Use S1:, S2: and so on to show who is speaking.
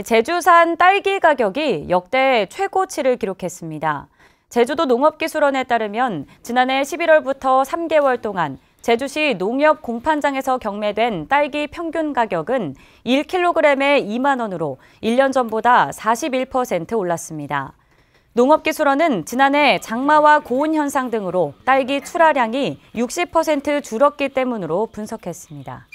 S1: 예, 제주산 딸기 가격이 역대 최고치를 기록했습니다. 제주도 농업기술원에 따르면 지난해 11월부터 3개월 동안 제주시 농협 공판장에서 경매된 딸기 평균 가격은 1kg에 2만 원으로 1년 전보다 41% 올랐습니다. 농업기술원은 지난해 장마와 고온 현상 등으로 딸기 출하량이 60% 줄었기 때문으로 분석했습니다.